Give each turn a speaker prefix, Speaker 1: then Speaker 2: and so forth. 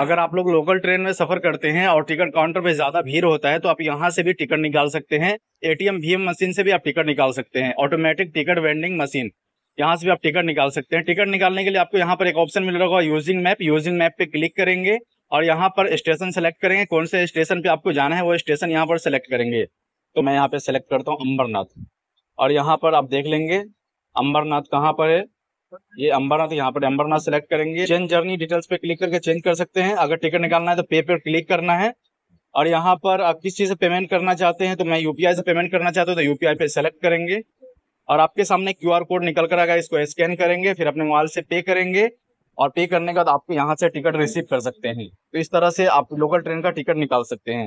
Speaker 1: अगर आप लोग लोकल ट्रेन में सफर करते हैं और टिकट काउंटर पे ज्यादा भीड़ होता है तो आप यहाँ से भी टिकट निकाल सकते हैं एटीएम भीम मशीन से भी आप टिकट निकाल सकते हैं ऑटोमेटिक टिकट वेंडिंग मशीन यहाँ से भी आप टिकट निकाल सकते हैं टिकट निकालने के लिए आपको यहाँ पर एक ऑप्शन मिल रहा होगा यूजिंग मैप यूजिंग मैप पे क्लिक करेंगे और यहाँ पर स्टेशन सेलेक्ट करेंगे कौन से स्टेशन पे आपको जाना है वो स्टेशन यहाँ पर सेलेक्ट करेंगे तो मैं यहाँ पे सेलेक्ट करता हूँ अम्बरनाथ और यहाँ पर आप देख लेंगे अम्बरनाथ कहाँ पर है ये अंबरनाथ यहाँ पर अंबरनाथ सेलेक्ट करेंगे चेंज जर्नी डिटेल्स पे क्लिक करके चेंज कर सकते हैं अगर टिकट निकालना है तो पे पर क्लिक करना है और यहाँ पर आप किस चीज़ से पेमेंट करना चाहते हैं तो मैं यूपीआई से पेमेंट करना चाहता हूँ तो यूपीआई पे सेलेक्ट करेंगे और आपके सामने क्यू कोड निकल कर आएगा इसको स्कैन करेंगे फिर अपने मोबाइल से पे करेंगे और पे करने के बाद आपको यहाँ से टिकट रिसीव कर सकते हैं तो इस तरह से आप लोकल ट्रेन का टिकट निकाल सकते हैं